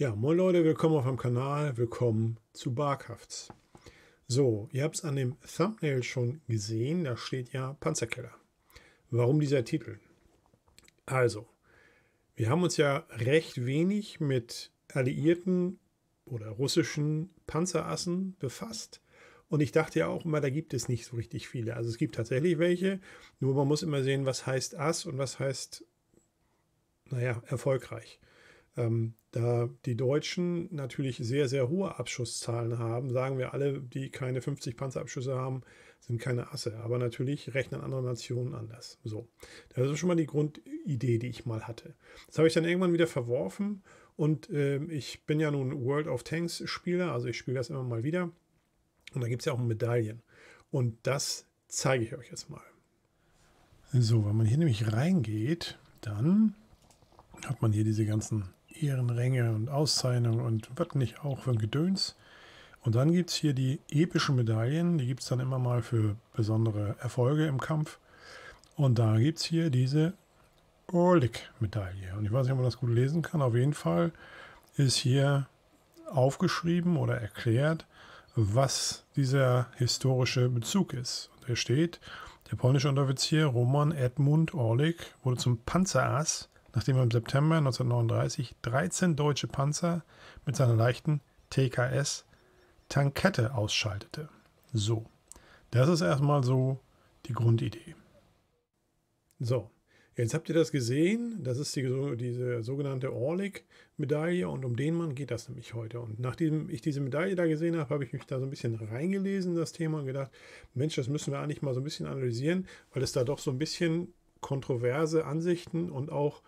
Ja, moin Leute, willkommen auf meinem Kanal, willkommen zu Barkhafts. So, ihr habt es an dem Thumbnail schon gesehen, da steht ja Panzerkeller. Warum dieser Titel? Also, wir haben uns ja recht wenig mit alliierten oder russischen Panzerassen befasst. Und ich dachte ja auch immer, da gibt es nicht so richtig viele. Also es gibt tatsächlich welche, nur man muss immer sehen, was heißt Ass und was heißt, naja, erfolgreich. Ähm, da die Deutschen natürlich sehr, sehr hohe Abschusszahlen haben, sagen wir alle, die keine 50 Panzerabschüsse haben, sind keine Asse. Aber natürlich rechnen andere Nationen anders. So, das ist schon mal die Grundidee, die ich mal hatte. Das habe ich dann irgendwann wieder verworfen und äh, ich bin ja nun World of Tanks Spieler, also ich spiele das immer mal wieder. Und da gibt es ja auch Medaillen. Und das zeige ich euch jetzt mal. So, wenn man hier nämlich reingeht, dann hat man hier diese ganzen Ehrenränge und Auszeichnungen und was nicht auch für ein Gedöns. Und dann gibt es hier die epischen Medaillen, die gibt es dann immer mal für besondere Erfolge im Kampf. Und da gibt es hier diese Orlik-Medaille. Und ich weiß nicht, ob man das gut lesen kann. Auf jeden Fall ist hier aufgeschrieben oder erklärt, was dieser historische Bezug ist. Und hier steht, der polnische Unteroffizier Roman Edmund Orlik wurde zum Panzerass nachdem er im September 1939 13 deutsche Panzer mit seiner leichten TKS Tankette ausschaltete. So, das ist erstmal so die Grundidee. So, jetzt habt ihr das gesehen. Das ist die, diese sogenannte Orlik-Medaille und um den Mann geht das nämlich heute. Und nachdem ich diese Medaille da gesehen habe, habe ich mich da so ein bisschen reingelesen, das Thema, und gedacht, Mensch, das müssen wir eigentlich mal so ein bisschen analysieren, weil es da doch so ein bisschen kontroverse Ansichten und auch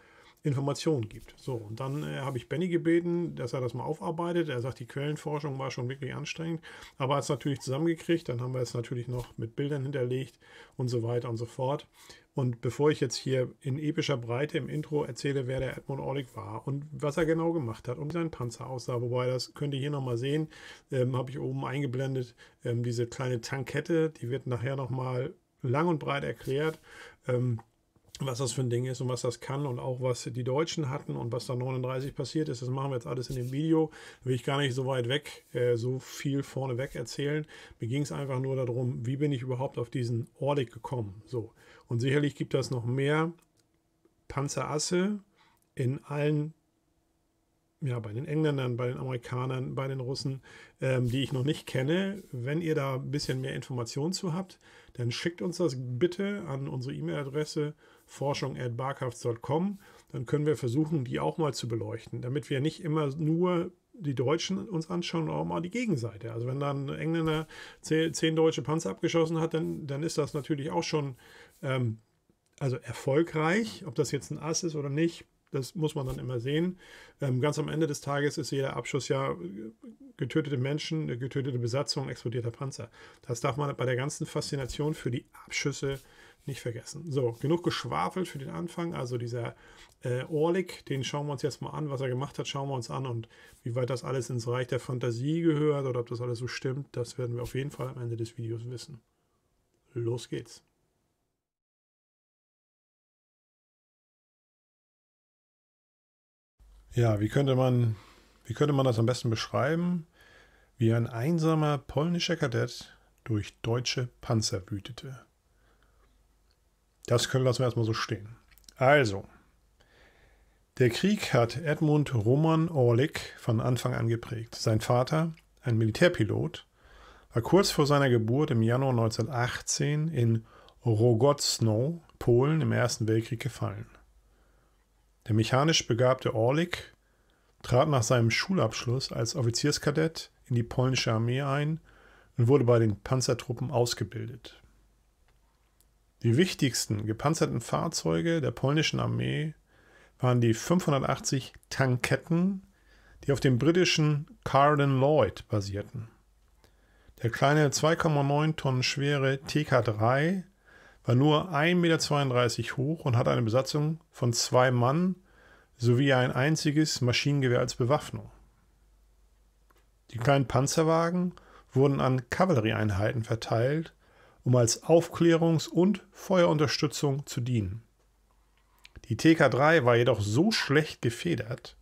Informationen gibt. So, und dann äh, habe ich Benny gebeten, dass er das mal aufarbeitet. Er sagt, die Quellenforschung war schon wirklich anstrengend, aber hat es natürlich zusammengekriegt. Dann haben wir es natürlich noch mit Bildern hinterlegt und so weiter und so fort. Und bevor ich jetzt hier in epischer Breite im Intro erzähle, wer der Edmund Orlik war und was er genau gemacht hat und wie sein Panzer aussah, wobei das könnt ihr hier nochmal sehen, ähm, habe ich oben eingeblendet, ähm, diese kleine Tankette, die wird nachher nochmal lang und breit erklärt. Ähm, was das für ein Ding ist und was das kann und auch was die Deutschen hatten und was da 39 passiert ist. Das machen wir jetzt alles in dem Video. Will ich gar nicht so weit weg, äh, so viel vorneweg erzählen. Mir ging es einfach nur darum, wie bin ich überhaupt auf diesen Orlik gekommen. So. Und sicherlich gibt das noch mehr Panzerasse in allen, ja, bei den Engländern, bei den Amerikanern, bei den Russen, ähm, die ich noch nicht kenne. Wenn ihr da ein bisschen mehr Informationen zu habt, dann schickt uns das bitte an unsere E-Mail-Adresse forschung.barkhafts.com, dann können wir versuchen, die auch mal zu beleuchten, damit wir nicht immer nur die Deutschen uns anschauen und auch mal die Gegenseite. Also wenn dann ein Engländer zehn deutsche Panzer abgeschossen hat, dann, dann ist das natürlich auch schon ähm, also erfolgreich. Ob das jetzt ein Ass ist oder nicht, das muss man dann immer sehen. Ähm, ganz am Ende des Tages ist jeder Abschuss ja äh, getötete Menschen, getötete Besatzung, explodierter Panzer. Das darf man bei der ganzen Faszination für die Abschüsse nicht vergessen. So, genug geschwafelt für den Anfang. Also dieser äh, Orlik, den schauen wir uns jetzt mal an, was er gemacht hat, schauen wir uns an und wie weit das alles ins Reich der Fantasie gehört oder ob das alles so stimmt, das werden wir auf jeden Fall am Ende des Videos wissen. Los geht's. Ja, wie könnte man, wie könnte man das am besten beschreiben? Wie ein einsamer polnischer Kadett durch deutsche Panzer wütete. Das können lassen wir erstmal so stehen. Also, der Krieg hat Edmund Roman Orlik von Anfang an geprägt. Sein Vater, ein Militärpilot, war kurz vor seiner Geburt im Januar 1918 in Rogozno, Polen, im Ersten Weltkrieg gefallen. Der mechanisch begabte Orlik trat nach seinem Schulabschluss als Offizierskadett in die polnische Armee ein und wurde bei den Panzertruppen ausgebildet. Die wichtigsten gepanzerten Fahrzeuge der polnischen Armee waren die 580 Tanketten, die auf dem britischen Carden Lloyd basierten. Der kleine 2,9 Tonnen schwere TK3 war nur 1,32 Meter hoch und hatte eine Besatzung von zwei Mann sowie ein einziges Maschinengewehr als Bewaffnung. Die kleinen Panzerwagen wurden an Kavallerieeinheiten verteilt um als Aufklärungs- und Feuerunterstützung zu dienen. Die TK3 war jedoch so schlecht gefedert,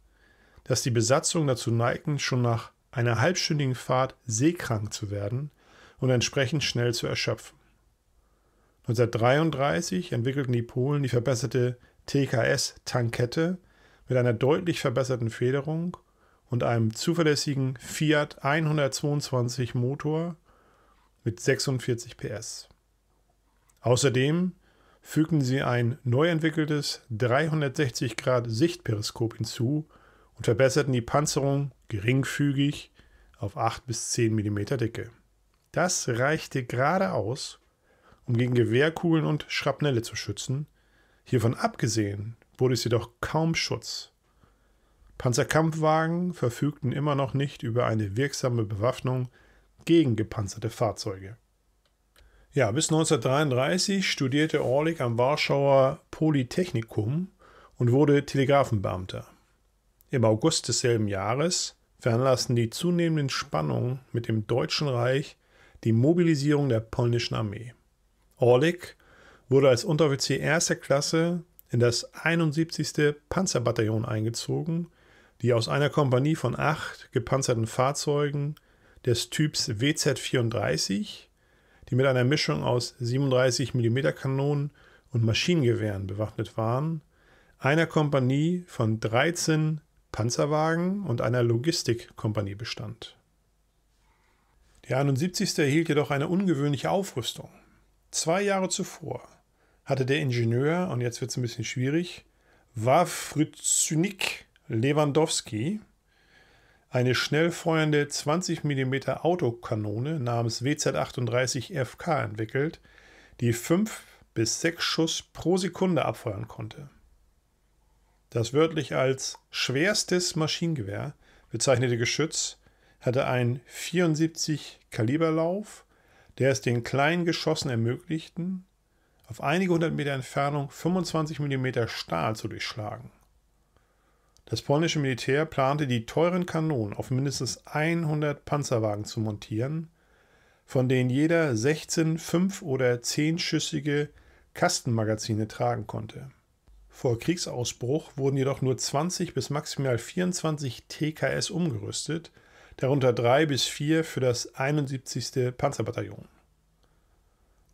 dass die Besatzung dazu neigten, schon nach einer halbstündigen Fahrt seekrank zu werden und entsprechend schnell zu erschöpfen. 1933 entwickelten die Polen die verbesserte TKS-Tankette mit einer deutlich verbesserten Federung und einem zuverlässigen Fiat 122 Motor mit 46 PS. Außerdem fügten sie ein neu entwickeltes 360-Grad-Sichtperiskop hinzu und verbesserten die Panzerung geringfügig auf 8 bis 10 mm Dicke. Das reichte gerade aus, um gegen Gewehrkugeln und Schrapnelle zu schützen. Hiervon abgesehen wurde es jedoch kaum Schutz. Panzerkampfwagen verfügten immer noch nicht über eine wirksame Bewaffnung gegen gepanzerte Fahrzeuge. Ja, bis 1933 studierte Orlik am Warschauer Polytechnikum und wurde Telegrafenbeamter. Im August desselben Jahres veranlassten die zunehmenden Spannungen mit dem Deutschen Reich die Mobilisierung der polnischen Armee. Orlik wurde als Unteroffizier erster Klasse in das 71. Panzerbataillon eingezogen, die aus einer Kompanie von acht gepanzerten Fahrzeugen des Typs WZ34, die mit einer Mischung aus 37 mm Kanonen und Maschinengewehren bewaffnet waren, einer Kompanie von 13 Panzerwagen und einer Logistikkompanie bestand. Der 71. erhielt jedoch eine ungewöhnliche Aufrüstung. Zwei Jahre zuvor hatte der Ingenieur, und jetzt wird es ein bisschen schwierig, Wawrytsynik Lewandowski eine schnellfeuernde 20 mm Autokanone namens WZ38FK entwickelt, die 5 bis 6 Schuss pro Sekunde abfeuern konnte. Das wörtlich als schwerstes Maschinengewehr bezeichnete Geschütz hatte einen 74 Kaliberlauf, der es den kleinen Geschossen ermöglichten, auf einige hundert Meter Entfernung 25 mm Stahl zu durchschlagen. Das polnische Militär plante, die teuren Kanonen auf mindestens 100 Panzerwagen zu montieren, von denen jeder 16 5 oder 10-schüssige Kastenmagazine tragen konnte. Vor Kriegsausbruch wurden jedoch nur 20 bis maximal 24 TKS umgerüstet, darunter drei bis vier für das 71. Panzerbataillon.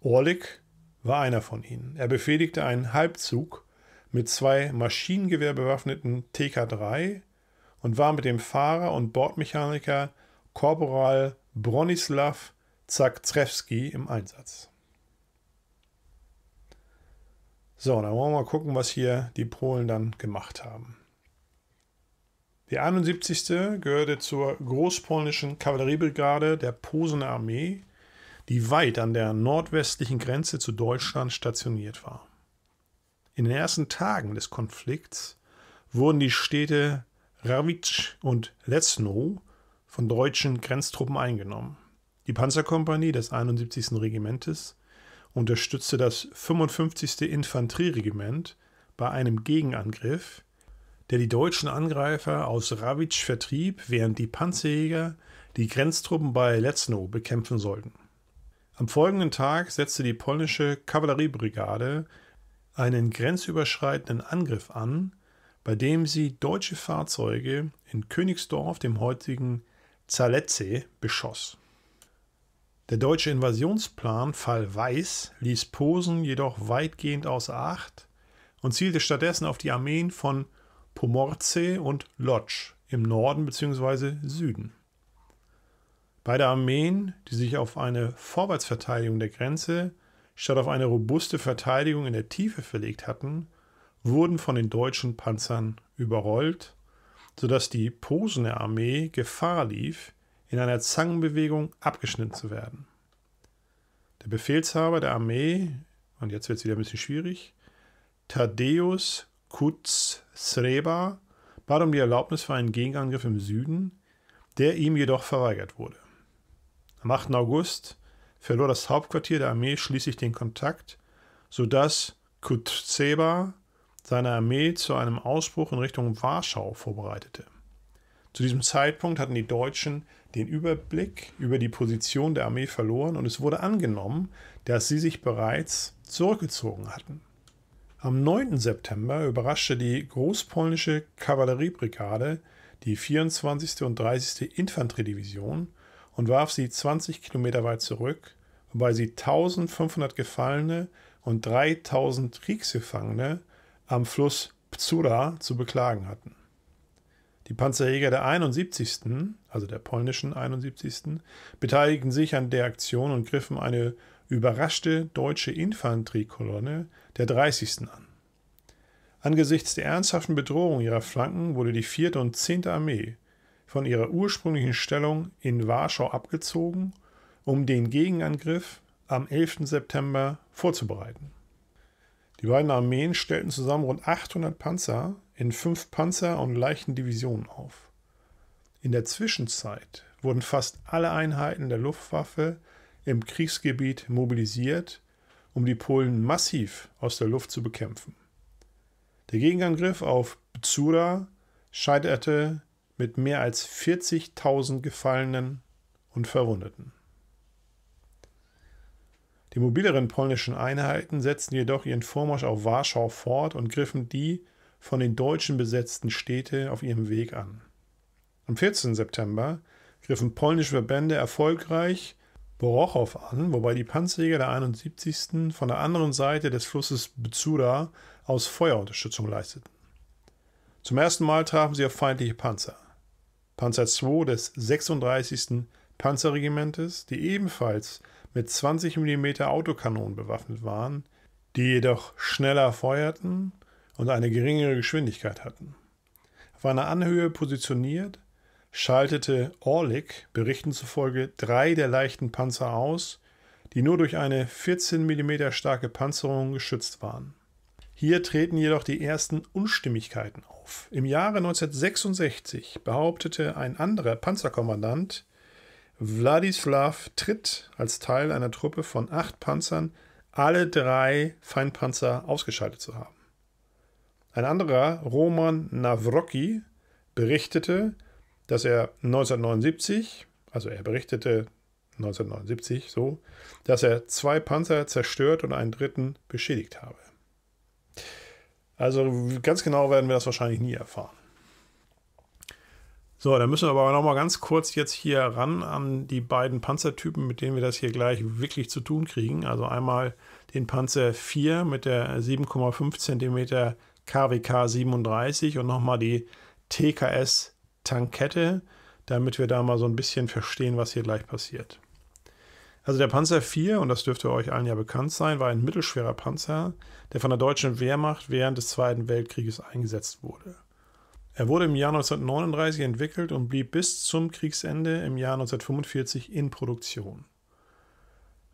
Orlik war einer von ihnen. Er befehligte einen Halbzug mit zwei Maschinengewehr bewaffneten TK3 und war mit dem Fahrer und Bordmechaniker Korporal Bronislaw Zaktrewski im Einsatz. So, dann wollen wir mal gucken, was hier die Polen dann gemacht haben. Die 71. gehörte zur Großpolnischen Kavalleriebrigade der Posener Armee, die weit an der nordwestlichen Grenze zu Deutschland stationiert war. In den ersten Tagen des Konflikts wurden die Städte Rawitsch und Lezno von deutschen Grenztruppen eingenommen. Die Panzerkompanie des 71. Regimentes unterstützte das 55. Infanterieregiment bei einem Gegenangriff, der die deutschen Angreifer aus Rawitsch vertrieb, während die Panzerjäger die Grenztruppen bei Lezno bekämpfen sollten. Am folgenden Tag setzte die polnische Kavalleriebrigade einen grenzüberschreitenden Angriff an, bei dem sie deutsche Fahrzeuge in Königsdorf, dem heutigen Zaletze, beschoss. Der deutsche Invasionsplan Fall Weiß ließ Posen jedoch weitgehend außer Acht und zielte stattdessen auf die Armeen von Pomorze und Lodz im Norden bzw. Süden. Beide Armeen, die sich auf eine Vorwärtsverteidigung der Grenze statt auf eine robuste Verteidigung in der Tiefe verlegt hatten, wurden von den deutschen Panzern überrollt, sodass die Posener Armee Gefahr lief, in einer Zangenbewegung abgeschnitten zu werden. Der Befehlshaber der Armee, und jetzt wird es wieder ein bisschen schwierig, Tadeusz Kutz-Sreba, bat um die Erlaubnis für einen Gegenangriff im Süden, der ihm jedoch verweigert wurde. Am 8. August verlor das Hauptquartier der Armee schließlich den Kontakt, sodass Kutscheba seine Armee zu einem Ausbruch in Richtung Warschau vorbereitete. Zu diesem Zeitpunkt hatten die Deutschen den Überblick über die Position der Armee verloren und es wurde angenommen, dass sie sich bereits zurückgezogen hatten. Am 9. September überraschte die Großpolnische Kavalleriebrigade die 24. und 30. Infanteriedivision und warf sie 20 Kilometer weit zurück, weil sie 1500 Gefallene und 3000 Kriegsgefangene am Fluss Pzura zu beklagen hatten. Die Panzerjäger der 71., also der polnischen 71., beteiligten sich an der Aktion und griffen eine überraschte deutsche Infanteriekolonne der 30. an. Angesichts der ernsthaften Bedrohung ihrer Flanken wurde die 4. und 10. Armee von ihrer ursprünglichen Stellung in Warschau abgezogen um den Gegenangriff am 11. September vorzubereiten. Die beiden Armeen stellten zusammen rund 800 Panzer in fünf Panzer- und leichten Divisionen auf. In der Zwischenzeit wurden fast alle Einheiten der Luftwaffe im Kriegsgebiet mobilisiert, um die Polen massiv aus der Luft zu bekämpfen. Der Gegenangriff auf Bzura scheiterte mit mehr als 40.000 Gefallenen und Verwundeten. Die mobileren polnischen Einheiten setzten jedoch ihren Vormarsch auf Warschau fort und griffen die von den Deutschen besetzten Städte auf ihrem Weg an. Am 14. September griffen polnische Verbände erfolgreich Borochow an, wobei die Panzerjäger der 71. von der anderen Seite des Flusses Bzura aus Feuerunterstützung leisteten. Zum ersten Mal trafen sie auf feindliche Panzer. Panzer 2 des 36. Panzerregimentes, die ebenfalls mit 20 mm Autokanonen bewaffnet waren, die jedoch schneller feuerten und eine geringere Geschwindigkeit hatten. Auf einer Anhöhe positioniert, schaltete Orlik Berichten zufolge drei der leichten Panzer aus, die nur durch eine 14 mm starke Panzerung geschützt waren. Hier treten jedoch die ersten Unstimmigkeiten auf. Im Jahre 1966 behauptete ein anderer Panzerkommandant, Wladislav Tritt als Teil einer Truppe von acht Panzern alle drei Feindpanzer ausgeschaltet zu haben. Ein anderer, Roman Navrocki, berichtete, dass er 1979, also er berichtete 1979 so, dass er zwei Panzer zerstört und einen dritten beschädigt habe. Also ganz genau werden wir das wahrscheinlich nie erfahren. So, dann müssen wir aber nochmal ganz kurz jetzt hier ran an die beiden Panzertypen, mit denen wir das hier gleich wirklich zu tun kriegen. Also einmal den Panzer 4 mit der 7,5 cm KWK 37 und nochmal die TKS Tankette, damit wir da mal so ein bisschen verstehen, was hier gleich passiert. Also der Panzer 4, und das dürfte euch allen ja bekannt sein, war ein mittelschwerer Panzer, der von der deutschen Wehrmacht während des Zweiten Weltkrieges eingesetzt wurde. Er wurde im Jahr 1939 entwickelt und blieb bis zum Kriegsende im Jahr 1945 in Produktion.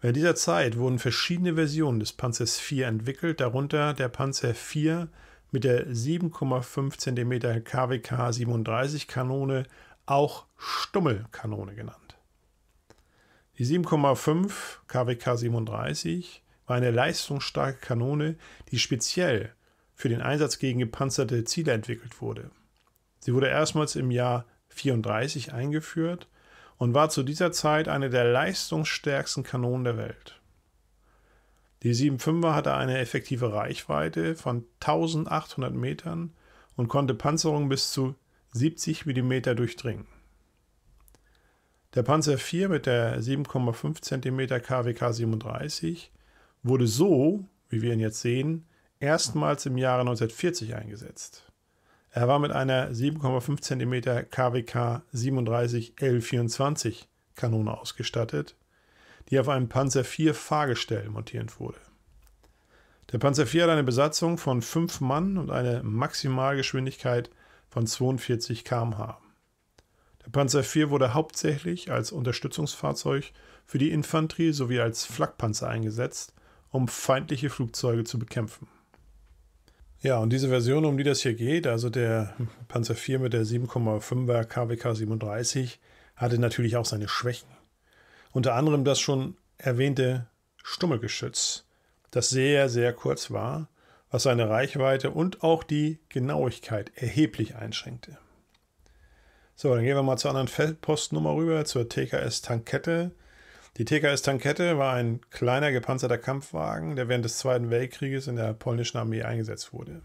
Während dieser Zeit wurden verschiedene Versionen des Panzers IV entwickelt, darunter der Panzer IV mit der 7,5 cm KWK 37 Kanone, auch Stummelkanone genannt. Die 7,5 KWK 37 war eine leistungsstarke Kanone, die speziell für den Einsatz gegen gepanzerte Ziele entwickelt wurde. Sie wurde erstmals im Jahr 34 eingeführt und war zu dieser Zeit eine der leistungsstärksten Kanonen der Welt. Die 7.5er hatte eine effektive Reichweite von 1800 Metern und konnte Panzerung bis zu 70 mm durchdringen. Der Panzer IV mit der 7,5 cm KWK 37 wurde so, wie wir ihn jetzt sehen, erstmals im Jahre 1940 eingesetzt. Er war mit einer 7,5 cm KWK 37 L24 Kanone ausgestattet, die auf einem Panzer IV Fahrgestell montiert wurde. Der Panzer IV hat eine Besatzung von 5 Mann und eine Maximalgeschwindigkeit von 42 km/h. Der Panzer IV wurde hauptsächlich als Unterstützungsfahrzeug für die Infanterie sowie als Flakpanzer eingesetzt, um feindliche Flugzeuge zu bekämpfen. Ja, und diese Version, um die das hier geht, also der Panzer IV mit der 7,5er KWK 37, hatte natürlich auch seine Schwächen. Unter anderem das schon erwähnte Stummelgeschütz, das sehr, sehr kurz war, was seine Reichweite und auch die Genauigkeit erheblich einschränkte. So, dann gehen wir mal zur anderen Feldpostnummer rüber, zur TKS Tankette. Die TKS Tankette war ein kleiner gepanzerter Kampfwagen, der während des Zweiten Weltkrieges in der polnischen Armee eingesetzt wurde.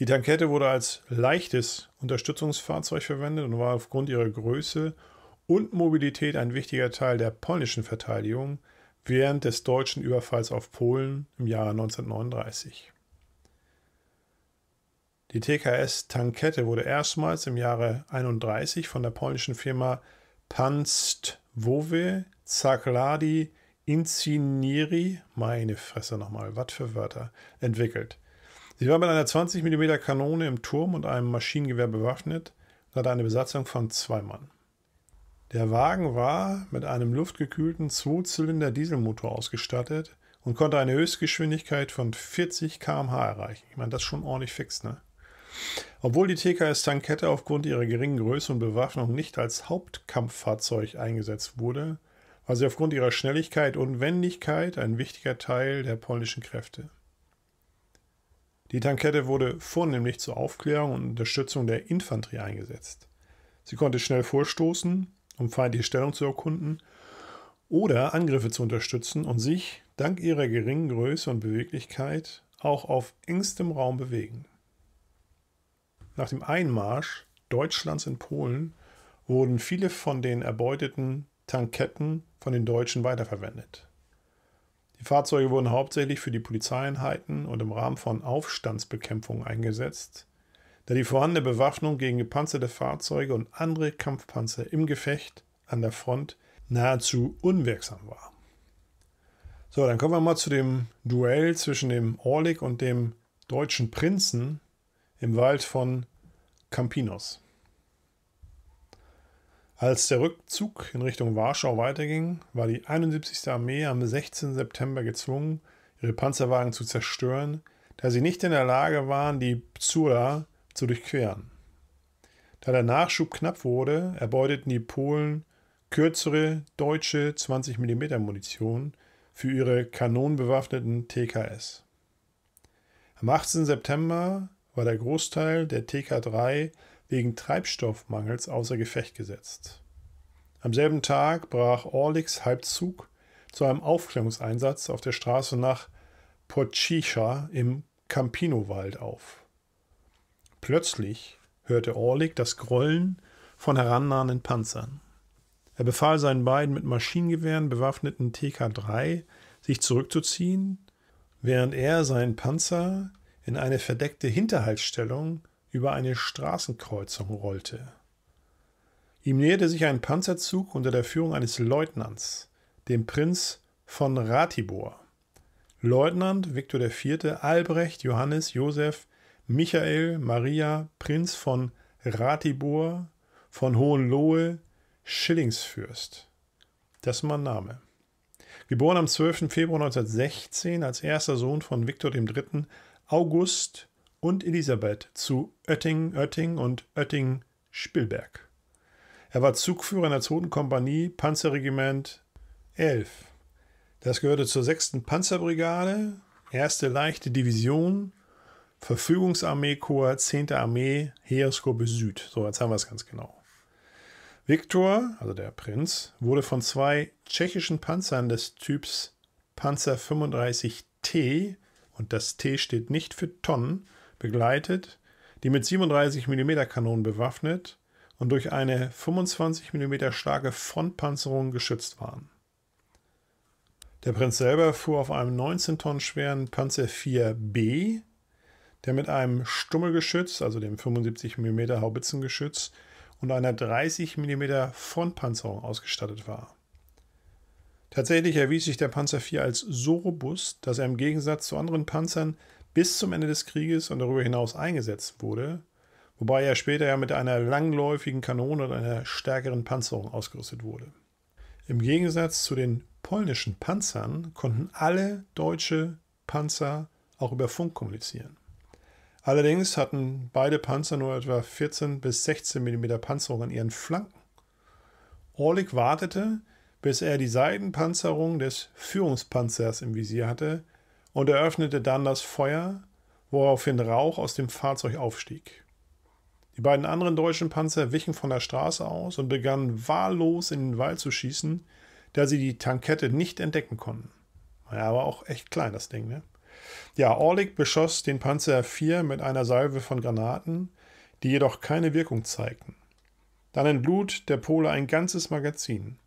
Die Tankette wurde als leichtes Unterstützungsfahrzeug verwendet und war aufgrund ihrer Größe und Mobilität ein wichtiger Teil der polnischen Verteidigung während des deutschen Überfalls auf Polen im Jahre 1939. Die TKS Tankette wurde erstmals im Jahre 1931 von der polnischen Firma Panst Panstwowe Zakladi Inzineri, meine Fresse nochmal, was für Wörter, entwickelt. Sie war mit einer 20 mm Kanone im Turm und einem Maschinengewehr bewaffnet und hatte eine Besatzung von zwei Mann. Der Wagen war mit einem luftgekühlten Zweizylinder-Dieselmotor ausgestattet und konnte eine Höchstgeschwindigkeit von 40 km/h erreichen. Ich meine, das ist schon ordentlich fix, ne? Obwohl die TKS Tankette aufgrund ihrer geringen Größe und Bewaffnung nicht als Hauptkampffahrzeug eingesetzt wurde, also aufgrund ihrer Schnelligkeit und Wendigkeit ein wichtiger Teil der polnischen Kräfte. Die Tankette wurde vornehmlich zur Aufklärung und Unterstützung der Infanterie eingesetzt. Sie konnte schnell vorstoßen, um feindliche Stellung zu erkunden oder Angriffe zu unterstützen und sich, dank ihrer geringen Größe und Beweglichkeit, auch auf engstem Raum bewegen. Nach dem Einmarsch Deutschlands in Polen wurden viele von den erbeuteten Tanketten von den Deutschen weiterverwendet. Die Fahrzeuge wurden hauptsächlich für die Polizeieinheiten und im Rahmen von Aufstandsbekämpfung eingesetzt, da die vorhandene Bewaffnung gegen gepanzerte Fahrzeuge und andere Kampfpanzer im Gefecht an der Front nahezu unwirksam war. So, dann kommen wir mal zu dem Duell zwischen dem Orlik und dem deutschen Prinzen im Wald von Campinos. Als der Rückzug in Richtung Warschau weiterging, war die 71. Armee am 16. September gezwungen, ihre Panzerwagen zu zerstören, da sie nicht in der Lage waren, die Psura zu durchqueren. Da der Nachschub knapp wurde, erbeuteten die Polen kürzere deutsche 20 mm Munition für ihre kanonenbewaffneten TKS. Am 18. September war der Großteil der TK3 wegen Treibstoffmangels außer Gefecht gesetzt. Am selben Tag brach Orliks Halbzug zu einem Aufklärungseinsatz auf der Straße nach Pochicha im Campinowald auf. Plötzlich hörte Orlik das Grollen von herannahenden Panzern. Er befahl seinen beiden mit Maschinengewehren bewaffneten TK-3, sich zurückzuziehen, während er seinen Panzer in eine verdeckte Hinterhaltsstellung über eine Straßenkreuzung rollte. Ihm näherte sich ein Panzerzug unter der Führung eines Leutnants, dem Prinz von Ratibor. Leutnant Viktor IV. Albrecht Johannes Josef Michael Maria Prinz von Ratibor von Hohenlohe Schillingsfürst. Das ist mein Name. Geboren am 12. Februar 1916 als erster Sohn von Viktor III. August und Elisabeth zu Oetting, oetting und Oetting spielberg Er war Zugführer in der 2. Kompanie Panzerregiment 11. Das gehörte zur 6. Panzerbrigade, 1. Leichte Division, Verfügungsarmeekorps, 10. Armee, Heeresgruppe Süd. So, jetzt haben wir es ganz genau. Viktor, also der Prinz, wurde von zwei tschechischen Panzern des Typs Panzer 35T, und das T steht nicht für Tonnen, begleitet, die mit 37 mm Kanonen bewaffnet und durch eine 25 mm starke Frontpanzerung geschützt waren. Der Prinz selber fuhr auf einem 19 Tonnen schweren Panzer 4 B, der mit einem Stummelgeschütz, also dem 75 mm Haubitzengeschütz und einer 30 mm Frontpanzerung ausgestattet war. Tatsächlich erwies sich der Panzer IV als so robust, dass er im Gegensatz zu anderen Panzern bis zum Ende des Krieges und darüber hinaus eingesetzt wurde, wobei er später ja mit einer langläufigen Kanone und einer stärkeren Panzerung ausgerüstet wurde. Im Gegensatz zu den polnischen Panzern konnten alle deutsche Panzer auch über Funk kommunizieren. Allerdings hatten beide Panzer nur etwa 14 bis 16 mm Panzerung an ihren Flanken. Orlik wartete, bis er die Seitenpanzerung des Führungspanzers im Visier hatte, und eröffnete dann das Feuer, woraufhin Rauch aus dem Fahrzeug aufstieg. Die beiden anderen deutschen Panzer wichen von der Straße aus und begannen wahllos in den Wald zu schießen, da sie die Tankette nicht entdecken konnten. Ja, aber auch echt klein, das Ding, ne? Ja, Orlik beschoss den Panzer IV mit einer Salve von Granaten, die jedoch keine Wirkung zeigten. Dann entlud der Pole ein ganzes Magazin.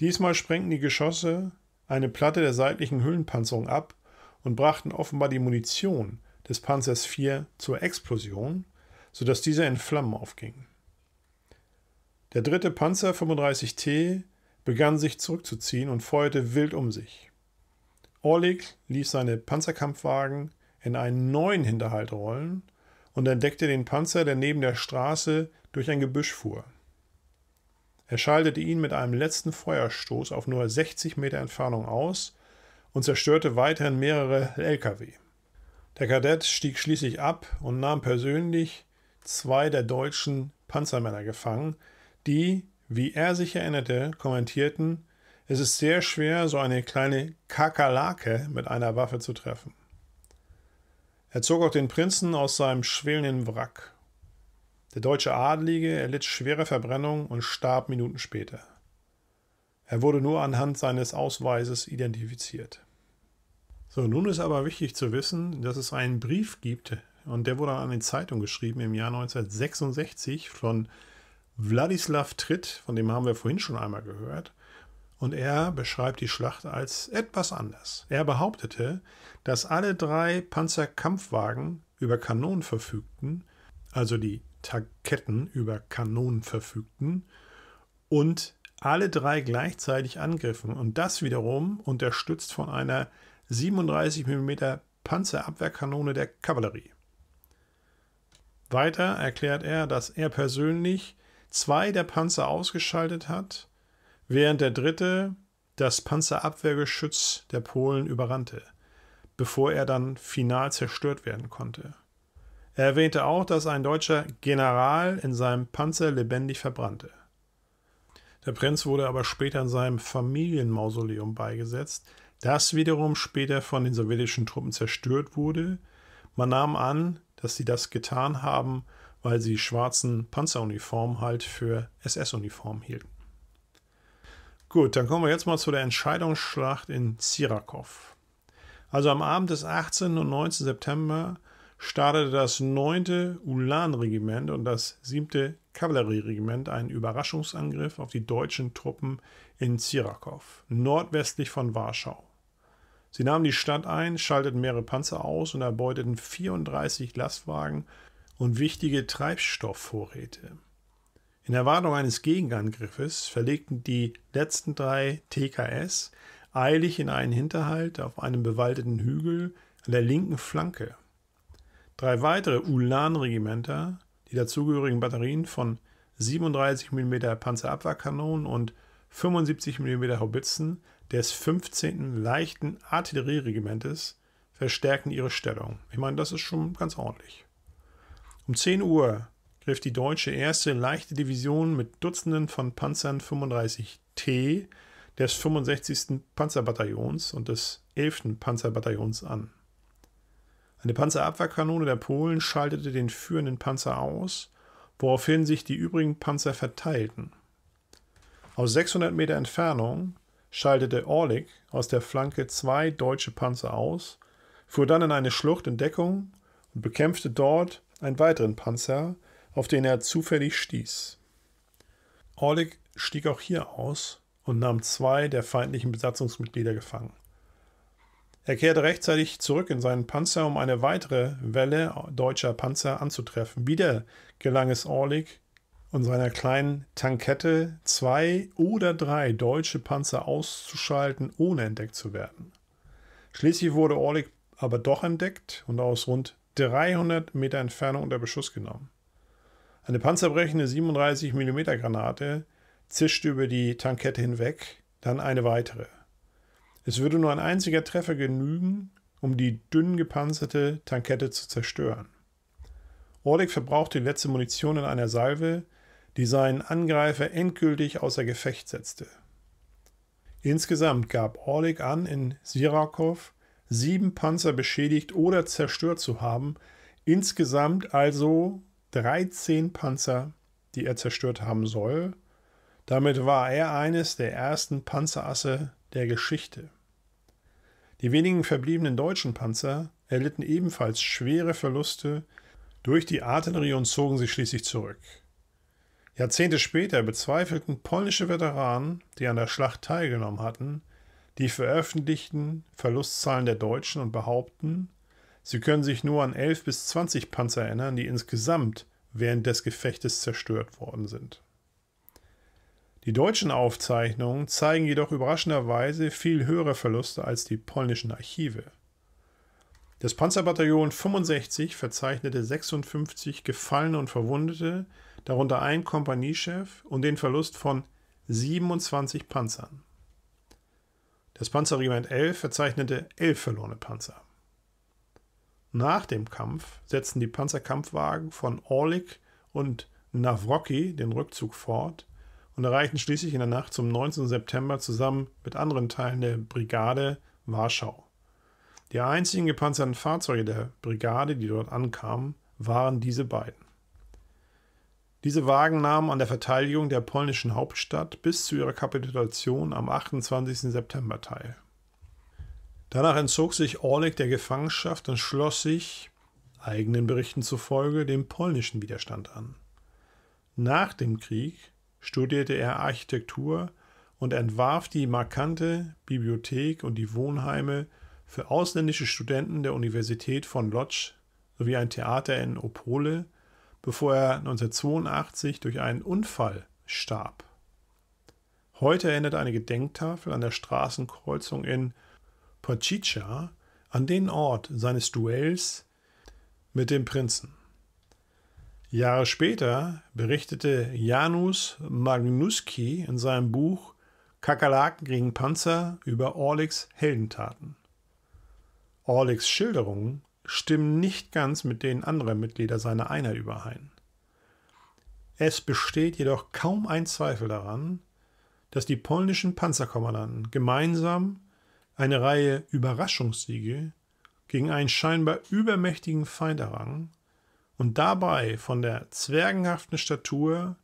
Diesmal sprengten die Geschosse eine Platte der seitlichen Hüllenpanzerung ab, und brachten offenbar die Munition des Panzers IV zur Explosion, sodass dieser in Flammen aufging. Der dritte Panzer 35T begann sich zurückzuziehen und feuerte wild um sich. Orlik ließ seine Panzerkampfwagen in einen neuen Hinterhalt rollen und entdeckte den Panzer, der neben der Straße durch ein Gebüsch fuhr. Er schaltete ihn mit einem letzten Feuerstoß auf nur 60 Meter Entfernung aus und zerstörte weiterhin mehrere Lkw. Der Kadett stieg schließlich ab und nahm persönlich zwei der deutschen Panzermänner gefangen, die, wie er sich erinnerte, kommentierten, es ist sehr schwer, so eine kleine Kakerlake mit einer Waffe zu treffen. Er zog auch den Prinzen aus seinem schwelenden Wrack. Der deutsche Adlige erlitt schwere Verbrennung und starb Minuten später. Er wurde nur anhand seines Ausweises identifiziert. So, nun ist aber wichtig zu wissen, dass es einen Brief gibt und der wurde an eine Zeitung geschrieben im Jahr 1966 von Wladislav Tritt, von dem haben wir vorhin schon einmal gehört. Und er beschreibt die Schlacht als etwas anders. Er behauptete, dass alle drei Panzerkampfwagen über Kanonen verfügten, also die Taketten über Kanonen verfügten und alle drei gleichzeitig angriffen und das wiederum unterstützt von einer 37 mm Panzerabwehrkanone der Kavallerie. Weiter erklärt er, dass er persönlich zwei der Panzer ausgeschaltet hat, während der dritte das Panzerabwehrgeschütz der Polen überrannte, bevor er dann final zerstört werden konnte. Er erwähnte auch, dass ein deutscher General in seinem Panzer lebendig verbrannte. Der Prinz wurde aber später in seinem Familienmausoleum beigesetzt, das wiederum später von den sowjetischen Truppen zerstört wurde. Man nahm an, dass sie das getan haben, weil sie schwarzen Panzeruniformen halt für SS-Uniformen hielten. Gut, dann kommen wir jetzt mal zu der Entscheidungsschlacht in Sirakow. Also am Abend des 18. und 19. September startete das 9. Ulan-Regiment und das 7. Kavallerieregiment einen Überraschungsangriff auf die deutschen Truppen in Zirakow, nordwestlich von Warschau. Sie nahmen die Stadt ein, schalteten mehrere Panzer aus und erbeuteten 34 Lastwagen und wichtige Treibstoffvorräte. In Erwartung eines Gegenangriffes verlegten die letzten drei TKS eilig in einen Hinterhalt auf einem bewaldeten Hügel an der linken Flanke Drei weitere Ulan-Regimenter, die dazugehörigen Batterien von 37 mm Panzerabwehrkanonen und 75 mm Haubitzen des 15. leichten Artillerieregimentes verstärkten ihre Stellung. Ich meine, das ist schon ganz ordentlich. Um 10 Uhr griff die deutsche 1. leichte Division mit Dutzenden von Panzern 35T des 65. Panzerbataillons und des 11. Panzerbataillons an. Eine Panzerabwehrkanone der Polen schaltete den führenden Panzer aus, woraufhin sich die übrigen Panzer verteilten. Aus 600 Meter Entfernung schaltete Orlik aus der Flanke zwei deutsche Panzer aus, fuhr dann in eine Schlucht in Deckung und bekämpfte dort einen weiteren Panzer, auf den er zufällig stieß. Orlik stieg auch hier aus und nahm zwei der feindlichen Besatzungsmitglieder gefangen. Er kehrte rechtzeitig zurück in seinen Panzer, um eine weitere Welle deutscher Panzer anzutreffen. Wieder gelang es Orlik und seiner kleinen Tankette zwei oder drei deutsche Panzer auszuschalten, ohne entdeckt zu werden. Schließlich wurde Orlik aber doch entdeckt und aus rund 300 Meter Entfernung unter Beschuss genommen. Eine panzerbrechende 37 mm Granate zischte über die Tankette hinweg, dann eine weitere. Es würde nur ein einziger Treffer genügen, um die dünn gepanzerte Tankette zu zerstören. Orlik verbrauchte die letzte Munition in einer Salve, die seinen Angreifer endgültig außer Gefecht setzte. Insgesamt gab Orlik an, in Sirakow sieben Panzer beschädigt oder zerstört zu haben, insgesamt also 13 Panzer, die er zerstört haben soll. Damit war er eines der ersten Panzerasse der Geschichte. Die wenigen verbliebenen deutschen Panzer erlitten ebenfalls schwere Verluste durch die Artillerie und zogen sich schließlich zurück. Jahrzehnte später bezweifelten polnische Veteranen, die an der Schlacht teilgenommen hatten, die veröffentlichten Verlustzahlen der Deutschen und behaupten, sie können sich nur an 11 bis 20 Panzer erinnern, die insgesamt während des Gefechtes zerstört worden sind. Die deutschen Aufzeichnungen zeigen jedoch überraschenderweise viel höhere Verluste als die polnischen Archive. Das Panzerbataillon 65 verzeichnete 56 Gefallene und Verwundete, darunter ein Kompaniechef und den Verlust von 27 Panzern. Das Panzerregiment 11 verzeichnete 11 verlorene Panzer. Nach dem Kampf setzten die Panzerkampfwagen von Orlik und Nawrocki den Rückzug fort und erreichten schließlich in der Nacht zum 19. September zusammen mit anderen Teilen der Brigade Warschau. Die einzigen gepanzerten Fahrzeuge der Brigade, die dort ankamen, waren diese beiden. Diese Wagen nahmen an der Verteidigung der polnischen Hauptstadt bis zu ihrer Kapitulation am 28. September teil. Danach entzog sich Orlik der Gefangenschaft und schloss sich, eigenen Berichten zufolge, dem polnischen Widerstand an. Nach dem Krieg studierte er Architektur und entwarf die markante Bibliothek und die Wohnheime für ausländische Studenten der Universität von Lodz sowie ein Theater in Opole, bevor er 1982 durch einen Unfall starb. Heute erinnert eine Gedenktafel an der Straßenkreuzung in Pachica an den Ort seines Duells mit dem Prinzen. Jahre später berichtete Janus Magnuski in seinem Buch Kakerlaken gegen Panzer über Orliks Heldentaten. Orliks Schilderungen stimmen nicht ganz mit denen anderer Mitglieder seiner Einheit überein. Es besteht jedoch kaum ein Zweifel daran, dass die polnischen Panzerkommandanten gemeinsam eine Reihe Überraschungssiege gegen einen scheinbar übermächtigen Feind errangen und dabei von der zwergenhaften Statur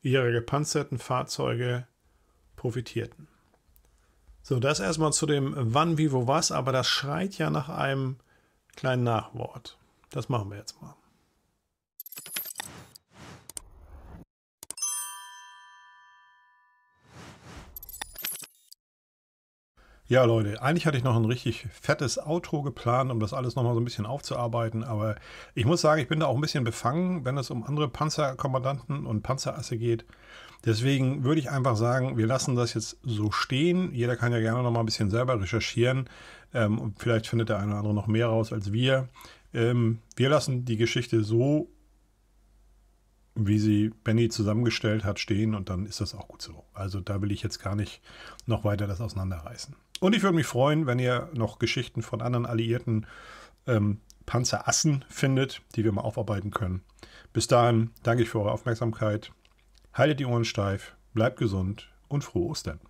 ihrer gepanzerten Fahrzeuge profitierten. So, das erstmal zu dem wann, wie, wo, was, aber das schreit ja nach einem kleinen Nachwort. Das machen wir jetzt mal. Ja, Leute, eigentlich hatte ich noch ein richtig fettes Outro geplant, um das alles nochmal so ein bisschen aufzuarbeiten. Aber ich muss sagen, ich bin da auch ein bisschen befangen, wenn es um andere Panzerkommandanten und Panzerasse geht. Deswegen würde ich einfach sagen, wir lassen das jetzt so stehen. Jeder kann ja gerne nochmal ein bisschen selber recherchieren. Ähm, vielleicht findet der eine oder andere noch mehr raus als wir. Ähm, wir lassen die Geschichte so wie sie Benny zusammengestellt hat, stehen und dann ist das auch gut so. Also da will ich jetzt gar nicht noch weiter das auseinanderreißen. Und ich würde mich freuen, wenn ihr noch Geschichten von anderen alliierten ähm, Panzerassen findet, die wir mal aufarbeiten können. Bis dahin danke ich für eure Aufmerksamkeit. Haltet die Ohren steif, bleibt gesund und frohe Ostern.